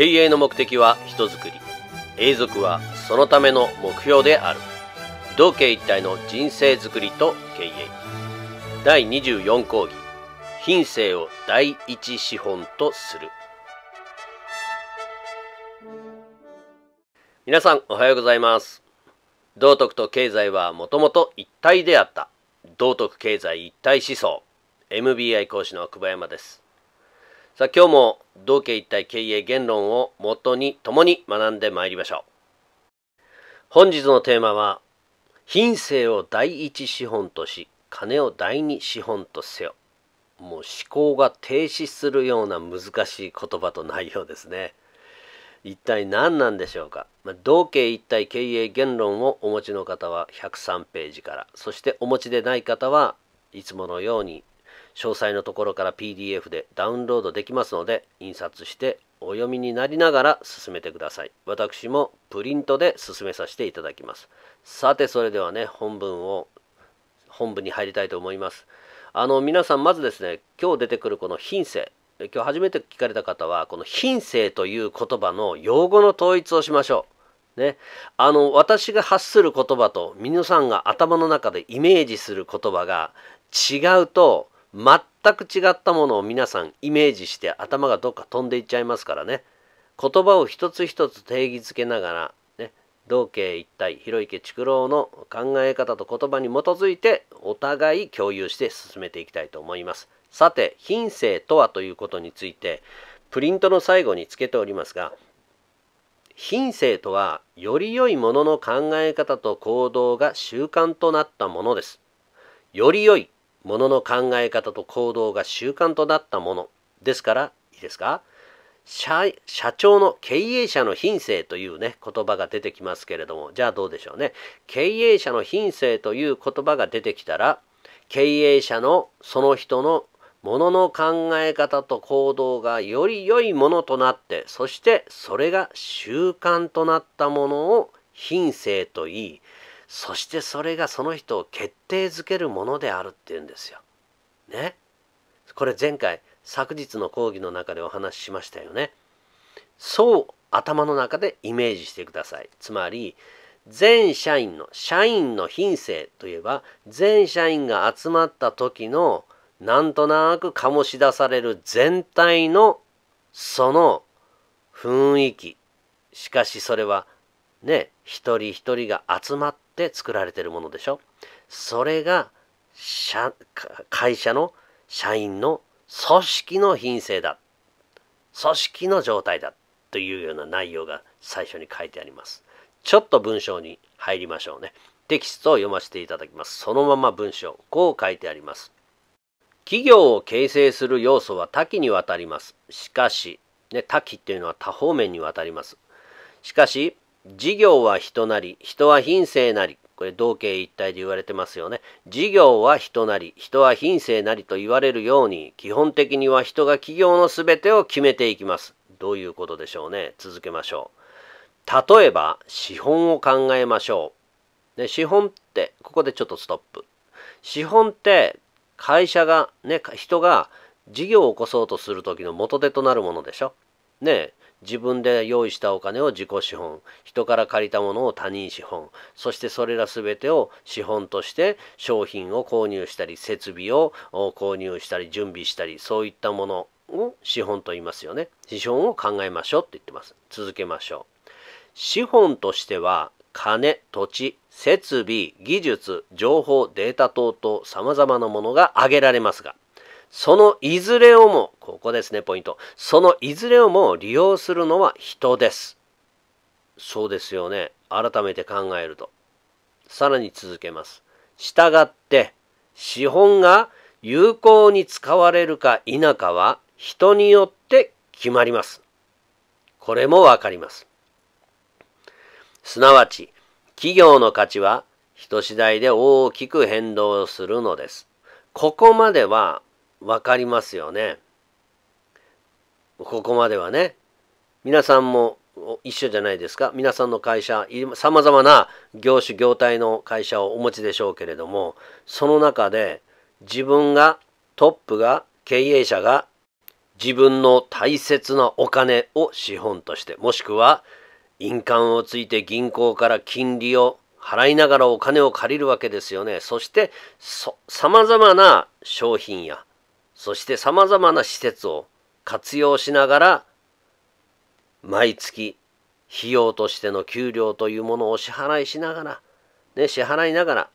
経営の目的は人づくり永続はそのための目標である同家一体の人生づくりと経営第24講義品性を第一資本とする皆さんおはようございます道徳と経済はもともと一体であった道徳経済一体思想 MBI 講師の久保山ですさあ今日も道家一体経営言論をもとに共に学んでまいりましょう本日のテーマは「品性を第一資本とし金を第二資本とせよ」もう思考が停止するような難しい言葉と内容ですね一体何なんでしょうか、まあ、一体経営言論をお持ちの方は103ページからそしてお持ちでない方はいつものように詳細のところから PDF でダウンロードできますので印刷してお読みになりながら進めてください私もプリントで進めさせていただきますさてそれではね本文を本文に入りたいと思いますあの皆さんまずですね今日出てくるこの品性今日初めて聞かれた方はこの品性という言葉の用語の統一をしましょうね、あの私が発する言葉と皆さんが頭の中でイメージする言葉が違うと全く違ったものを皆さんイメージして頭がどっか飛んでいっちゃいますからね言葉を一つ一つ定義づけながら、ね、道一体広池竹郎の考え方と言葉に基づいてお互い共有して進めていきたいと思いますさて品性とはということについてプリントの最後につけておりますが品性とはより良いものの考え方と行動が習慣となったものですより良いものの考え方と行動が習慣となったものですからいいですか社社長の経営者の品性というね言葉が出てきますけれどもじゃあどうでしょうね経営者の品性という言葉が出てきたら経営者のその人のものの考え方と行動がより良いものとなってそしてそれが習慣となったものを品性といいそしてそれがその人を決定づけるものであるっていうんですよ。ね。これ前回昨日の講義の中でお話ししましたよね。そう頭の中でイメージしてください。つまり全社員の社員の品性といえば全社員が集まった時のなんとなく醸し出される全体のその雰囲気しかしそれはね一人一人が集まっって作られてるものでしょそれが社会社の社員の組織の品性だ組織の状態だというような内容が最初に書いてありますちょっと文章に入りましょうねテキストを読ませていただきますそのまま文章こう書いてあります企業を形成する要素は多岐にわたりますしかし、ね、多岐っていうのは多方面にわたりますしかし事業は人なり、人は品性なり。これ同型一体で言われてますよね。事業は人なり、人は品性なりと言われるように、基本的には人が企業の全てを決めていきます。どういうことでしょうね。続けましょう。例えば、資本を考えましょう。で資本って、ここでちょっとストップ。資本って、会社が、ね、人が事業を起こそうとする時の元手となるものでしょ。ね自分で用意したお金を自己資本人から借りたものを他人資本そしてそれら全てを資本として商品を購入したり設備を購入したり準備したりそういったものを資本と言いますよね資本を考えましょうって言ってます続けましょう資本としては金土地設備技術情報データ等々さまざまなものが挙げられますがそのいずれをも、ここですね、ポイント。そのいずれをも利用するのは人です。そうですよね。改めて考えると。さらに続けます。したがって、資本が有効に使われるか否かは人によって決まります。これもわかります。すなわち、企業の価値は人次第で大きく変動するのです。ここまでは分かりますよね。ここまではね皆さんも一緒じゃないですか皆さんの会社さまざまな業種業態の会社をお持ちでしょうけれどもその中で自分がトップが経営者が自分の大切なお金を資本としてもしくは印鑑をついて銀行から金利を払いながらお金を借りるわけですよねそしてさまざまな商品やそして様々な施設を活用しながら毎月費用としての給料というものを支払いしながら、ね、支払いながら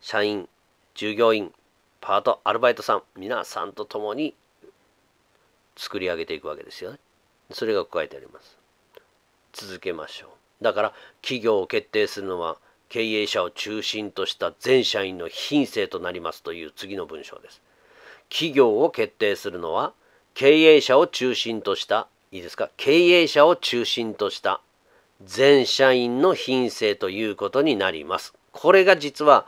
社員従業員パートアルバイトさん皆さんと共に作り上げていくわけですよね。それが書いてあります。続けましょう。だから企業を決定するのは経営者を中心とした全社員の品性となりますという次の文章です。企業を決定するのは経営者を中心としたいいですか経営者を中心とした全社員の品性ということになります。これが実は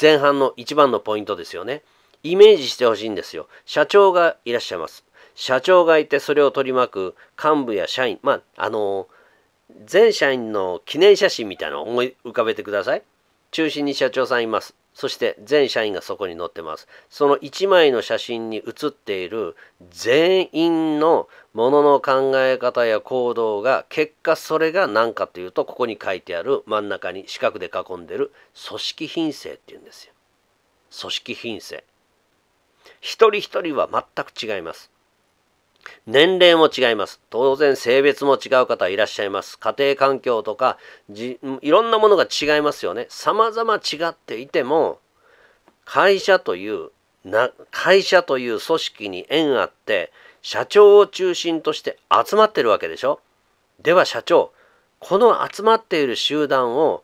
前半の一番のポイントですよね。イメージしてほしいんですよ。社長がいらっしゃいます。社長がいてそれを取り巻く幹部や社員、まあ、あの、全社員の記念写真みたいなのを思い浮かべてください。中心に社長さんいます。そして全社員がそこに載ってます。その1枚の写真に写っている全員のものの考え方や行動が結果それが何かというとここに書いてある真ん中に四角で囲んでる組織品性っていうんですよ。組織品性。一人一人は全く違います。年齢も違います当然性別も違う方いらっしゃいます家庭環境とかじいろんなものが違いますよね様々違っていても会社というな会社という組織に縁あって社長を中心として集まってるわけでしょでは社長この集まっている集団を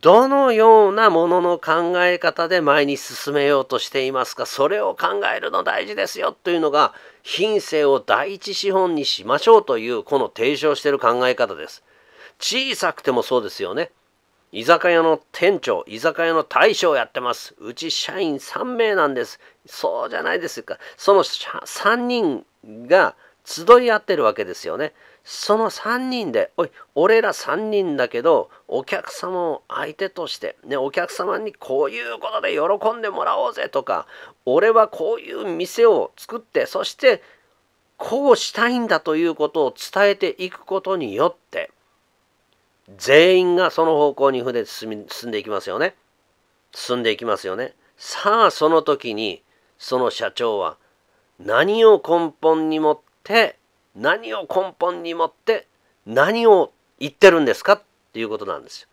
どのようなものの考え方で前に進めようとしていますかそれを考えるの大事ですよというのが品性を第一資本にしましょうというこの提唱している考え方です小さくてもそうですよね居酒屋の店長居酒屋の大将やってますうち社員3名なんですそうじゃないですかその3人が集い合ってるわけですよねその3人で、おい、俺ら3人だけど、お客様を相手として、ね、お客様にこういうことで喜んでもらおうぜとか、俺はこういう店を作って、そして、こうしたいんだということを伝えていくことによって、全員がその方向に船で進んでいきますよね。進んでいきますよね。さあ、その時に、その社長は、何を根本に持って、何を根本に持って何を言ってるんですかっていうことなんですよ。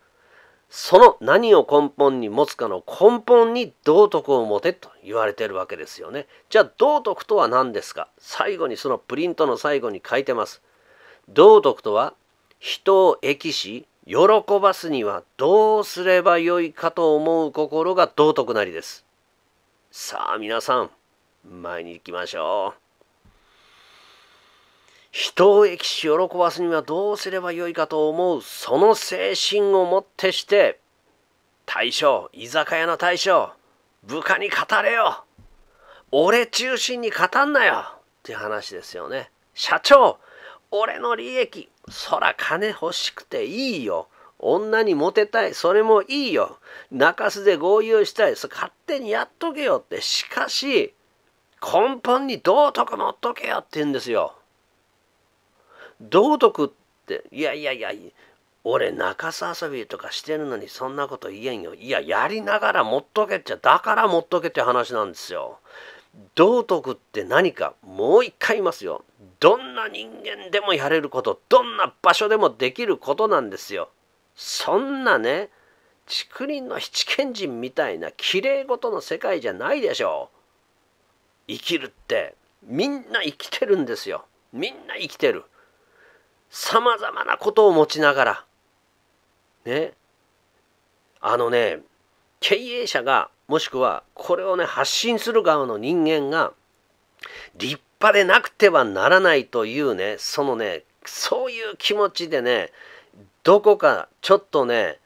その何を根本に持つかの根本に道徳を持てと言われてるわけですよね。じゃあ道徳とは何ですか最後にそのプリントの最後に書いてます。道徳とは人を益し喜ばすにはどうすればよいかと思う心が道徳なりです。さあ皆さん前に行きましょう。人をきし喜ばすにはどうすればよいかと思うその精神をもってして大将居酒屋の大将部下に語れよ俺中心に語んなよって話ですよね社長俺の利益そら金欲しくていいよ女にモテたいそれもいいよ中洲で合流したいそ勝手にやっとけよってしかし根本に道徳持っとけよって言うんですよ道徳っていやいやいや俺中洲遊びとかしてるのにそんなこと言えんよいややりながら持っとけっちゃだから持っとけって話なんですよ道徳って何かもう一回言いますよどんな人間でもやれることどんな場所でもできることなんですよそんなね竹林の七賢人みたいなきれいごとの世界じゃないでしょう生きるってみんな生きてるんですよみんな生きてるさまざまなことを持ちながら、ね、あのね、経営者が、もしくはこれをね、発信する側の人間が、立派でなくてはならないというね、そのね、そういう気持ちでね、どこかちょっとね、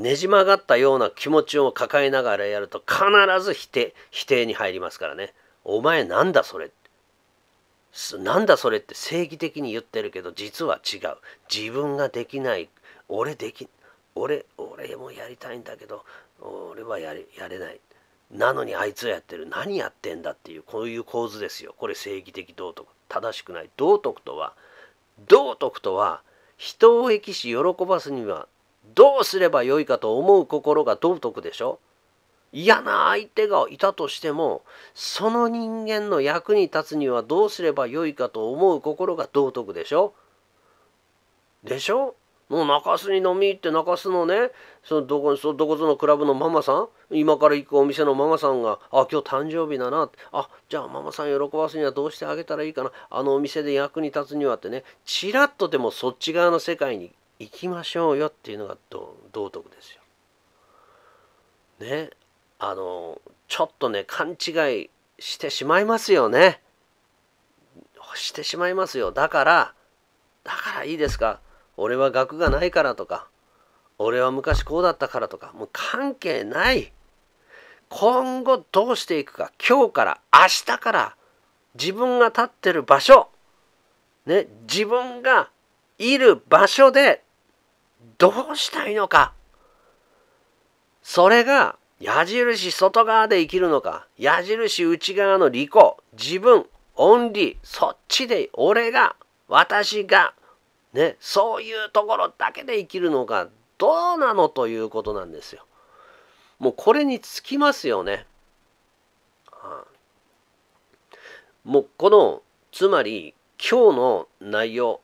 ねじ曲がったような気持ちを抱えながらやると必ず否定、否定に入りますからね。お前なんだそれって。なんだそれって正義的に言ってるけど実は違う自分ができない俺でき俺俺もやりたいんだけど俺はやれやれないなのにあいつはやってる何やってんだっていうこういう構図ですよこれ正義的道徳正しくない道徳とは道徳とは人を益し喜ばすにはどうすればよいかと思う心が道徳でしょ嫌な相手がいたとしてもその人間の役に立つにはどうすればよいかと思う心が道徳でしょでしょもう中洲に飲み行って中洲のねそのどこそどこぞのクラブのママさん今から行くお店のママさんが「あ今日誕生日だな」って「あじゃあママさん喜ばすにはどうしてあげたらいいかなあのお店で役に立つには」ってねちらっとでもそっち側の世界に行きましょうよっていうのが道徳ですよ。ねあのちょっとね勘違いしてしまいますよねしてしまいますよだからだからいいですか俺は学がないからとか俺は昔こうだったからとかもう関係ない今後どうしていくか今日から明日から自分が立ってる場所ね自分がいる場所でどうしたいのかそれが矢印外側で生きるのか、矢印内側の利己、自分、オンリー、そっちで俺が、私が、ね、そういうところだけで生きるのか、どうなのということなんですよ。もうこれにつきますよね。もうこの、つまり今日の内容、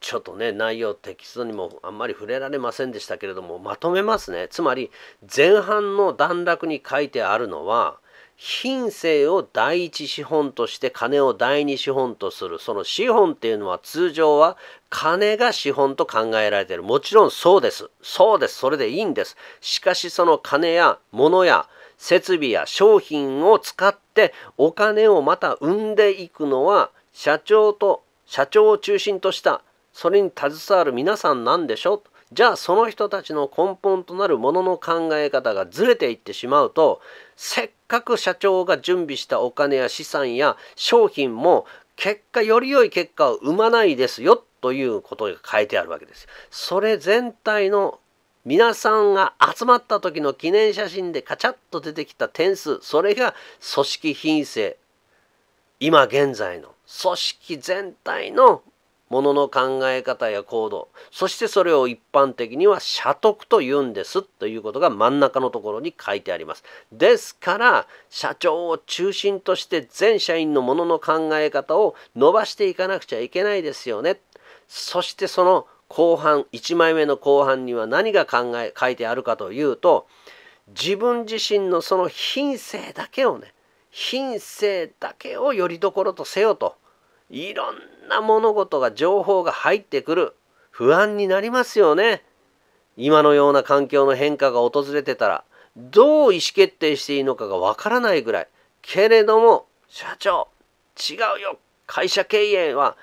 ちょっとね内容テキストにもあんまり触れられませんでしたけれどもまとめますねつまり前半の段落に書いてあるのは品性を第一資本として金を第二資本とするその資本っていうのは通常は金が資本と考えられているもちろんそうですそうですそれでいいんですしかしその金や物や設備や商品を使ってお金をまた生んでいくのは社長と社長を中心としたそれに携わる皆さんなんでしょじゃあその人たちの根本となるものの考え方がずれていってしまうとせっかく社長が準備したお金や資産や商品も結果より良い結果を生まないですよということが書いてあるわけです。それ全体の皆さんが集まった時の記念写真でカチャッと出てきた点数それが組織品性今現在の組織全体のものの考え方や行動そしてそれを一般的には社徳と言うんですということが真ん中のところに書いてありますですから社長を中心として全社員のものの考え方を伸ばしていかなくちゃいけないですよねそしてその後半1枚目の後半には何が考え書いてあるかというと自分自身のその品性だけをね品性だけをよりどころとせよと。いろんな物事が情報が入ってくる不安になりますよね今のような環境の変化が訪れてたらどう意思決定していいのかがわからないぐらいけれども社長違うよ会社経営は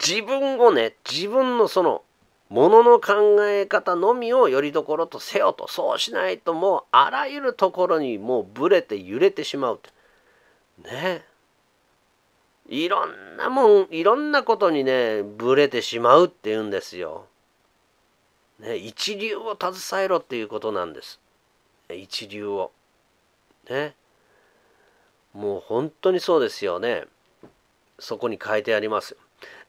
自分をね自分のそのものの考え方のみをよりどころとせよとそうしないともうあらゆるところにもうぶれて揺れてしまうねいろんなもんいろんなことにねぶれてしまうっていうんですよ。ね、一流を携えろっていうことなんです。一流を。ね。もう本当にそうですよね。そこに書いてあります。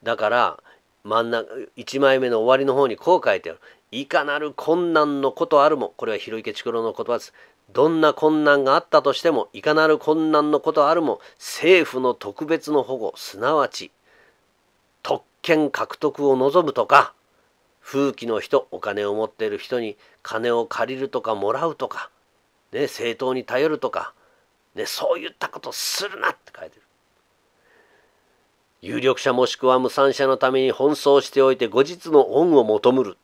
だから真ん中1枚目の終わりの方にこう書いてある。いかなる困難のことあるも、これは広池千黒の言葉です。どんな困難があったとしてもいかなる困難のことあるも政府の特別の保護すなわち特権獲得を望むとか風紀の人お金を持っている人に金を借りるとかもらうとか、ね、政党に頼るとか、ね、そういったことするなって書いてる。有力者もしくは無産者のために奔走しておいて後日の恩を求むる。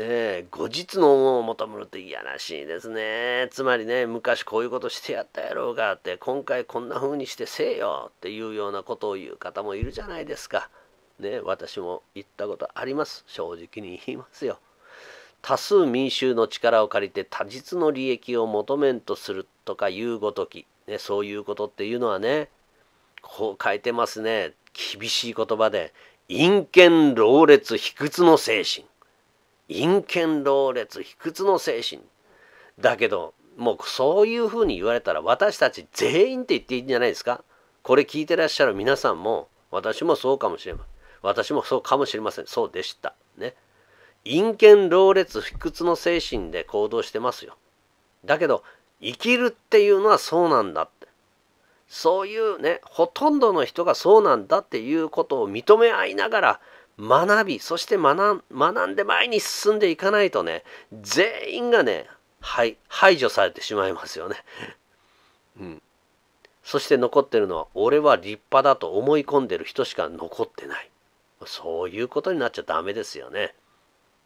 えー、後日の恩を求むるって嫌らしいですね。つまりね、昔こういうことしてやったやろうがって、今回こんな風にしてせえよっていうようなことを言う方もいるじゃないですか。ね、私も言ったことあります。正直に言いますよ。多数民衆の力を借りて他日の利益を求めんとするとかいうごとき、ね、そういうことっていうのはね、こう書いてますね。厳しい言葉で、陰険、老烈、卑屈の精神。陰険老劣卑屈の精神だけどもうそういうふうに言われたら私たち全員って言っていいんじゃないですかこれ聞いてらっしゃる皆さんも私もそうかもしれません私もそうかもしれませんそうでしたね陰険老烈卑屈の精神で行動してますよだけど生きるっていうのはそうなんだってそういうねほとんどの人がそうなんだっていうことを認め合いながら学びそして学んで前に進んでいかないとね全員がね、はい、排除されてしまいますよね。うん、そして残ってるのは俺は立派だと思い込んでる人しか残ってないそういうことになっちゃダメですよね。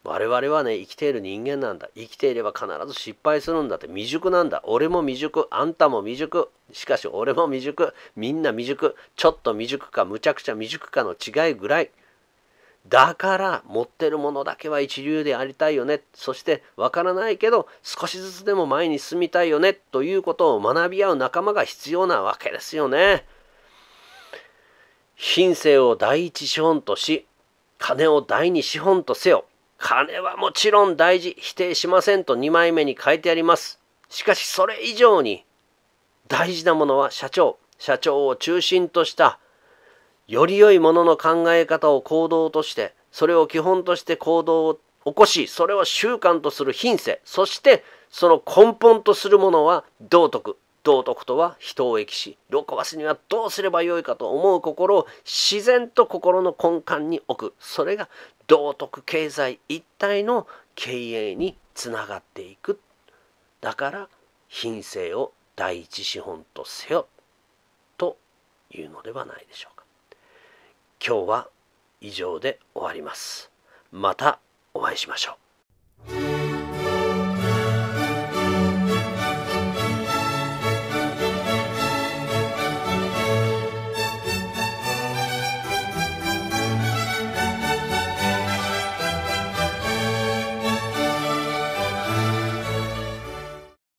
我々はね生きている人間なんだ生きていれば必ず失敗するんだって未熟なんだ俺も未熟あんたも未熟しかし俺も未熟みんな未熟ちょっと未熟かむちゃくちゃ未熟かの違いぐらいだから持ってるものだけは一流でありたいよねそしてわからないけど少しずつでも前に進みたいよねということを学び合う仲間が必要なわけですよね。品性を第一資本とし金を第二資本とせよ金はもちろん大事否定しませんと2枚目に書いてありますしかしそれ以上に大事なものは社長社長を中心としたより良いものの考え方を行動としてそれを基本として行動を起こしそれを習慣とする品性そしてその根本とするものは道徳道徳とは人を益しロコすにはどうすればよいかと思う心を自然と心の根幹に置くそれが道徳経済一体の経営につながっていくだから品性を第一資本とせよというのではないでしょうか。今日は以上で終わります。またお会いしましょう。